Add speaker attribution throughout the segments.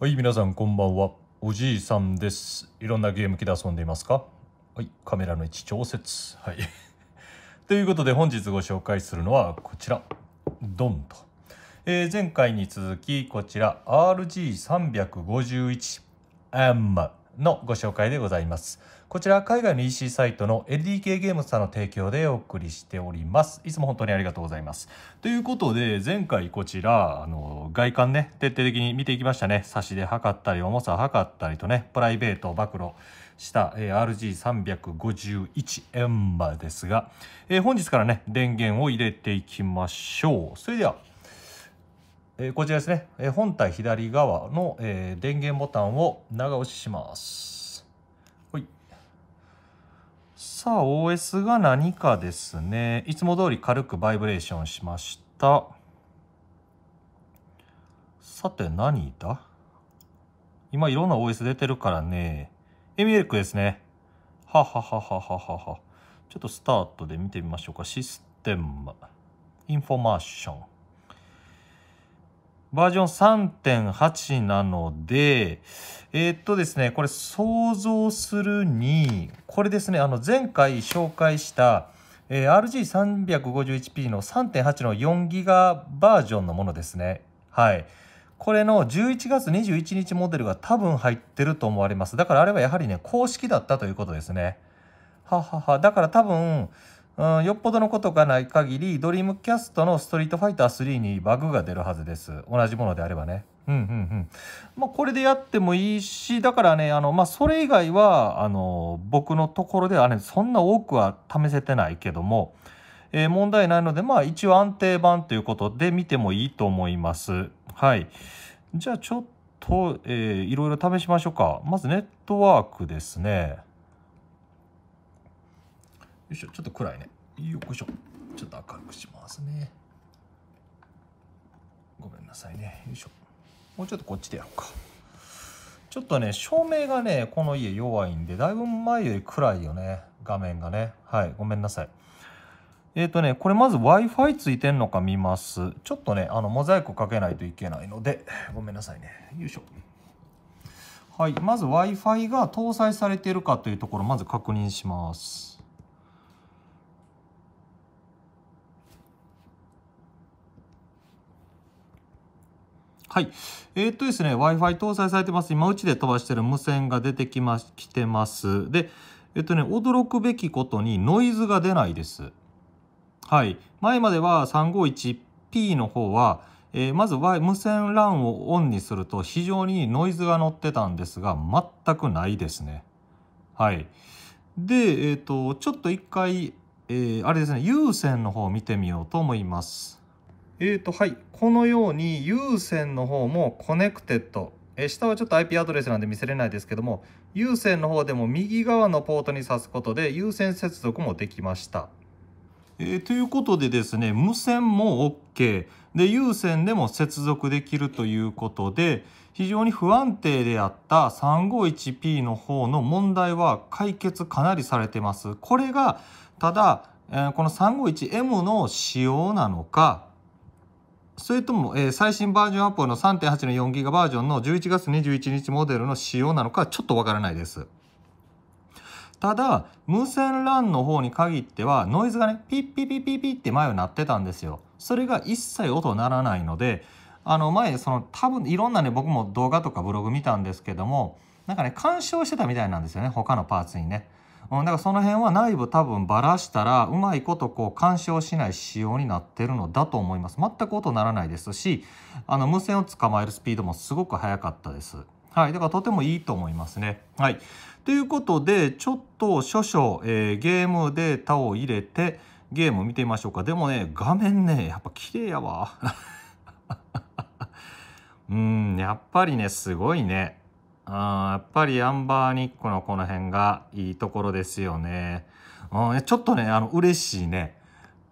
Speaker 1: はい皆さんこんばんはおじいさんですいろんなゲーム機で遊んでいますかはいカメラの位置調節はい ということで本日ご紹介するのはこちらドンと、えー、前回に続きこちら RG351 m のご紹介でございますこちら海外の EC サイトの LDK ゲームズさんの提供でお送りしております。いつも本当にありがとうございます。ということで、前回こちら、あの、外観ね、徹底的に見ていきましたね。差しで測ったり、重さ測ったりとね、プライベートを暴露した、え RG351 m ンですが、えー、本日からね、電源を入れていきましょう。それでは、えこちらですね、え本体左側の、え電源ボタンを長押しします。さあ OS が何かですねいつも通り軽くバイブレーションしましたさて何だ今いろんな OS 出てるからねエミエルクですねはははははははちょっとスタートで見てみましょうかシステムインフォマーションバージョン3.8なので、えー、っとですね、これ想像するに、これですね、あの前回紹介した、えー、RG351P の3.8の4ギガバージョンのものですね。はい。これの11月21日モデルが多分入ってると思われます。だからあれはやはりね、公式だったということですね。ははは。だから多分、うん、よっぽどのことがない限り、ドリームキャストのストリートファイター3にバグが出るはずです。同じものであればね。うんうんうん。まあ、これでやってもいいし、だからね、あの、まあ、それ以外は、あの、僕のところではね、そんな多くは試せてないけども、えー、問題ないので、まあ、一応安定版ということで見てもいいと思います。はい。じゃあ、ちょっと、えー、いろいろ試しましょうか。まず、ネットワークですね。いしょちょっと暗いねよいしょちょっと明るくしますねごめんなさいねよいしょもうちょっとこっちでやろうかちょっとね照明がねこの家弱いんでだいぶ前より暗いよね画面がねはいごめんなさいえっ、ー、とねこれまず w i f i ついてんのか見ますちょっとねあのモザイクかけないといけないのでごめんなさいねよいしょはいまず w i f i が搭載されているかというところまず確認しますはい。えー、っとですね、Wi-Fi 搭載されてます。今、うちで飛ばしてる無線が出てきま、来てます。で、えっとね、驚くべきことにノイズが出ないです。はい。前までは 351P の方は、えー、まず無線 LAN をオンにすると非常にノイズが乗ってたんですが、全くないですね。はい。で、えっ、と、ちょっと一回、えー、あれですね、有線の方を見てみようと思います。えーと、はい。このように有線の方もコネクテッド。えー、下はちょっと IP アドレスなんで見せれないですけども、有線の方でも右側のポートに挿すことで有線接続もできました。えー、ということでですね、無線も OK。で、有線でも接続できるということで、非常に不安定であった 351P の方の問題は解決かなりされてます。これが、ただ、えー、この 351M の仕様なのか、それとも、えー、最新バージョンアップの 3.8.4GB のバージョンの11月21日モデルの仕様なのかちょっとわからないです。ただ、無線 LAN の方に限ってはノイズがね、ピッピッピッピッピって前は鳴ってたんですよ。それが一切音ならないので、あの前、その多分いろんなね、僕も動画とかブログ見たんですけども、なんかね、干渉してたみたいなんですよね、他のパーツにね。うん、だからその辺は内部多分ばらしたらうまいことこう干渉しない仕様になってるのだと思います全く音ならないですしあの無線を捕まえるスピードもすごく速かったです。はい、だからとてもいいと思いますね。はい、ということでちょっと少々、えー、ゲームデータを入れてゲーム見てみましょうかでもね画面ねやっぱ綺麗やわ うんやっぱりねすごいねあやっぱりアンバーニックのこの辺がいいところですよね。うん、ちょっとね、あの、嬉しいね。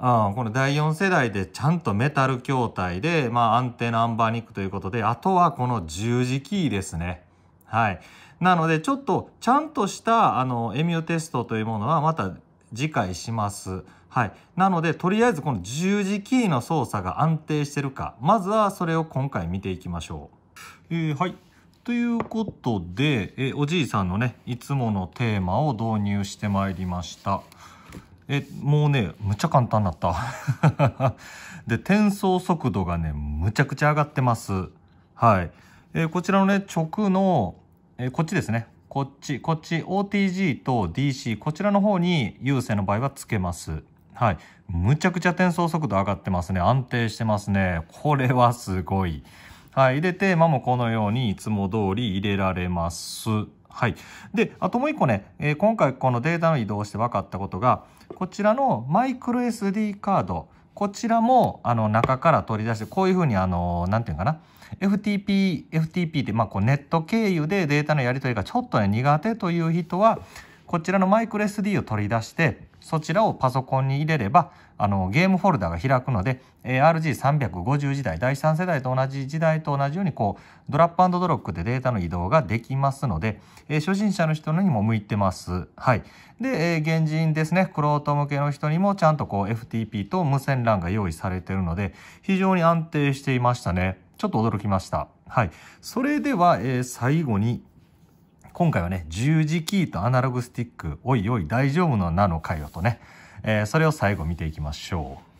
Speaker 1: うん、この第4世代でちゃんとメタル筐体で、まあ、安定のアンバーニックということで、あとはこの十字キーですね。はい。なので、ちょっとちゃんとした、あの、エミューテストというものはまた次回します。はい。なので、とりあえずこの十字キーの操作が安定してるか、まずはそれを今回見ていきましょう。えー、はい。ということでえおじいさんのねいつものテーマを導入してまいりましたえもうねむっちゃ簡単だった で転送速度がねむちゃくちゃ上がってますはいえこちらのね直のえこっちですねこっちこっち OTG と DC こちらの方に優勢の場合はつけますはいむちゃくちゃ転送速度上がってますね安定してますねこれはすごいはい、入れて、まあ、もこのようにいつも通り入れられます。はい。で、あともう一個ね、えー、今回このデータの移動して分かったことが、こちらのマイクロ SD カード、こちらもあの中から取り出して、こういうふうにあの、なんていうかな、FTP、FTP ってまあこうネット経由でデータのやり取りがちょっとね苦手という人は、こちらのマイクロ SD を取り出して、そちらをパソコンに入れれば、あの、ゲームフォルダが開くので、ARG350 時代、第3世代と同じ時代と同じように、こう、ドラッグドロップでデータの移動ができますので、えー、初心者の人にも向いてます。はい。で、えー、原人ですね、クロート向けの人にも、ちゃんとこう、FTP と無線 LAN が用意されてるので、非常に安定していましたね。ちょっと驚きました。はい。それでは、えー、最後に、今回はね、十字キーとアナログスティック、おいおい大丈夫のなのかよとね、えー、それを最後見ていきましょう。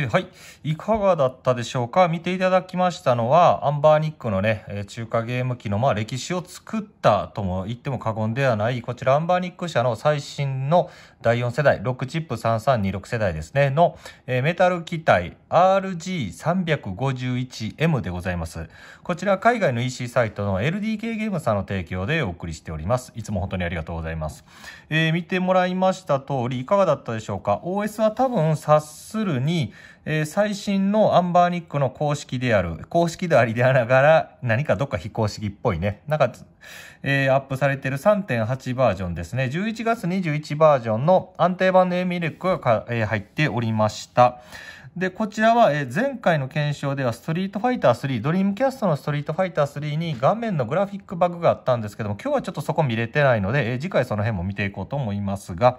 Speaker 1: えー、はい。いかがだったでしょうか見ていただきましたのは、アンバーニックのね、中華ゲーム機のまあ歴史を作ったとも言っても過言ではない、こちらアンバーニック社の最新の第4世代、6チップ3326世代ですね、の、メタル機体 RG351M でございます。こちら海外の EC サイトの LDK ゲームさんの提供でお送りしております。いつも本当にありがとうございます。えー、見てもらいました通り、いかがだったでしょうか ?OS は多分察するに、えー、最新のアンバーニックの公式である、公式でありであながら、何かどっか非公式っぽいね。なんか、えー、アップされてる3.8バージョンですね。11月21バージョンの安定版のエミレックが、えー、入っておりました。で、こちらは、え前回の検証では、ストリートファイター3、ドリームキャストのストリートファイター3に画面のグラフィックバグがあったんですけども、今日はちょっとそこ見れてないので、え次回その辺も見ていこうと思いますが、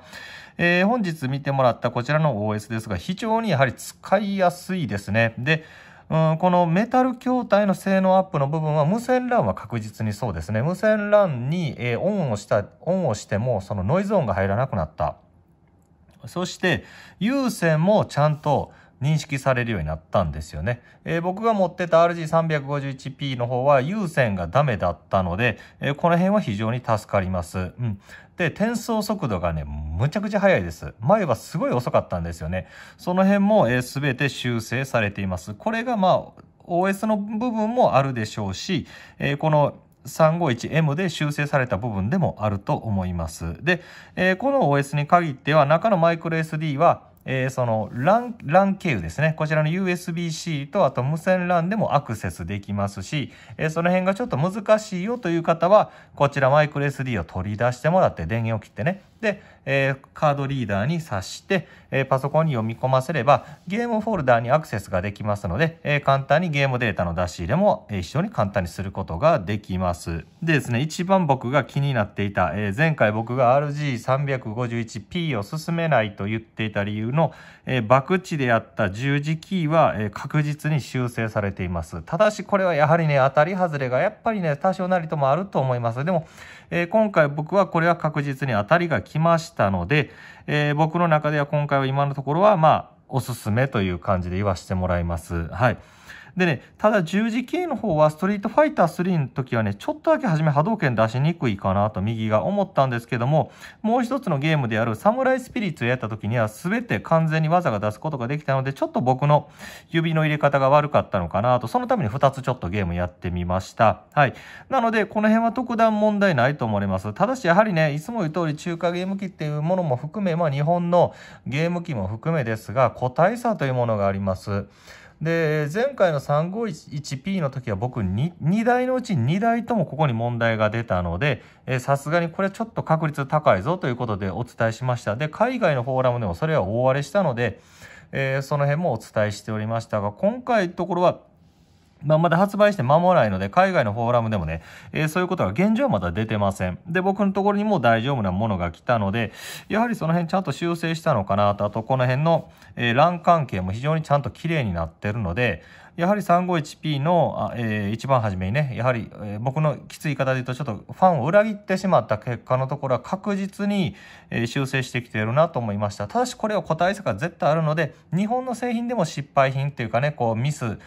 Speaker 1: えー、本日見てもらったこちらの OS ですが、非常にやはり使いやすいですね。で、うん、このメタル筐体の性能アップの部分は無線 LAN は確実にそうですね。無線 LAN に、えー、オンをした、オンをしてもそのノイズ音が入らなくなった。そして有線もちゃんと認識されるようになったんですよね。えー、僕が持ってた RG351P の方は有線がダメだったので、えー、この辺は非常に助かります。うん。で、転送速度がね、むちゃくちゃ速いです。前はすごい遅かったんですよね。その辺も、えー、全て修正されています。これがまあ、OS の部分もあるでしょうし、えー、この 351M で修正された部分でもあると思います。で、えー、この OS に限っては中のマイクロ SD はえー、その LAN、LAN 経由ですね。こちらの USB-C と、あと無線 LAN でもアクセスできますし、えー、その辺がちょっと難しいよという方は、こちらマイクロ SD を取り出してもらって、電源を切ってね、、えー、カードリーダーに挿して、えー、パソコンに読み込ませれば、ゲームフォルダーにアクセスができますので、えー、簡単にゲームデータの出し入れも、えー、非常に簡単にすることができます。でですね、一番僕が気になっていた、えー、前回僕が RG351P を進めないと言っていた理由の、えー、バクであった十字キーは、えー、確実に修正されています。ただしこれはやはりね、当たり外れがやっぱりね、多少なりともあると思います。でも、えー、今回僕はこれは確実に当たりが効きましたので、えー、僕の中では今回は今のところは、まあ、おすすめという感じで言わせてもらいます。はい。でね、ただ十字キーの方はストリートファイター3の時はね、ちょっとだけ初め波動拳出しにくいかなと右が思ったんですけども、もう一つのゲームであるサムライスピリッツをやった時には全て完全に技が出すことができたので、ちょっと僕の指の入れ方が悪かったのかなと、そのために2つちょっとゲームやってみました。はい。なので、この辺は特段問題ないと思われます。ただしやはりね、いつも言う通り中華ゲーム機っていうものも含め、まあ日本のゲーム機も含めですが、個体差というものがあります。で前回の 351P の時は僕 2, 2台のうち2台ともここに問題が出たのでさすがにこれちょっと確率高いぞということでお伝えしましたで海外のフォーラムでもそれは大荒れしたので、えー、その辺もお伝えしておりましたが今回のところはまあ、まだ発売して間もないので、海外のフォーラムでもね、えー、そういうことが現状はまだ出てません。で、僕のところにも大丈夫なものが来たので、やはりその辺ちゃんと修正したのかなと、あとこの辺の、えー、欄関係も非常にちゃんと綺麗になってるので、やはり 351P の、えー、一番初めにね、やはり、えー、僕のきつい方で言うと、ちょっとファンを裏切ってしまった結果のところは確実に、えー、修正してきているなと思いました。ただしこれを個体差が絶対あるので、日本の製品でも失敗品っていうかね、こうミス、う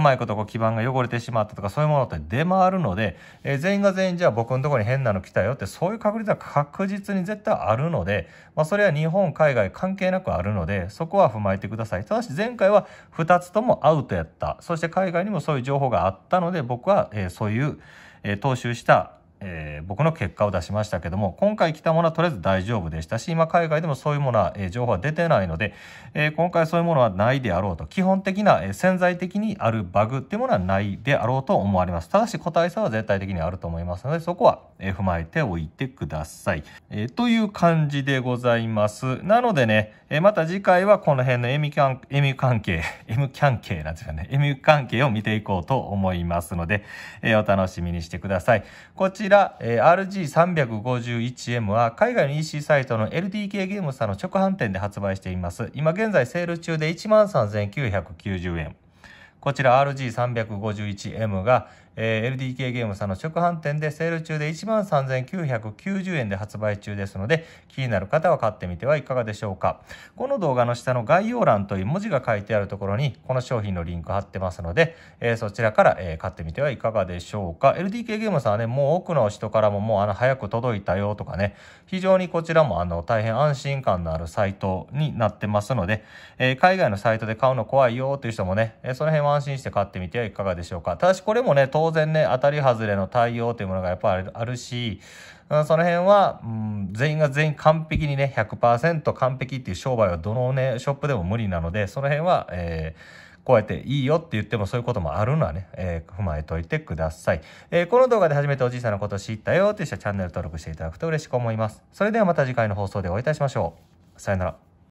Speaker 1: まいことこう基盤が汚れてしまったとか、そういうものって出回るので、えー、全員が全員じゃあ僕のところに変なの来たよって、そういう確率は確実に絶対あるので、まあ、それは日本、海外関係なくあるので、そこは踏まえてください。ただし前回は2つともアウトやった。そして海外にもそういう情報があったので僕は、えそういう、え踏襲したえー、僕の結果を出しましたけども今回来たものはとりあえず大丈夫でしたし今海外でもそういうものは、えー、情報は出てないので、えー、今回そういうものはないであろうと基本的な、え潜在的にあるバグっていうものはないであろうと思われますただし個体差は絶対的にあると思いますのでそこは、え踏まえておいてください、えという感じでございますなのでね、えまた次回はこの辺のエミキャンエミ関係 M 関係なんですかね M 関係を見ていこうと思いますので、えお楽しみにしてくださいこちらちら、えー、RG351M は海外の EC サイトの LDK ゲームさんの直販店で発売しています。今現在セール中で13,990円。こちら RG351M が、えー、LDK ゲームさんの直販店でセール中で13,990円で発売中ですので気になる方は買ってみてはいかがでしょうかこの動画の下の概要欄という文字が書いてあるところにこの商品のリンク貼ってますので、えー、そちらから、えー、買ってみてはいかがでしょうか LDK ゲームさんはねもう多くの人からももうあの早く届いたよとかね非常にこちらもあの大変安心感のあるサイトになってますので、えー、海外のサイトで買うの怖いよという人もね、えその辺は安心して買ってみてはいかがでしょうかただしこれもね当当然ね、当たり外れの対応というものがやっぱりあるし、うん、その辺は、うん、全員が全員完璧にね、100%完璧っていう商売はどのね、ショップでも無理なので、その辺は、えーこうやっていいよって言ってもそういうこともあるのはね、えー、踏まえといてください、えー、この動画で初めておじいさんのことを知ったよという人はチャンネル登録していただくと嬉しく思います。それではまた次回の放送でお会いいたしましょう。さよなら。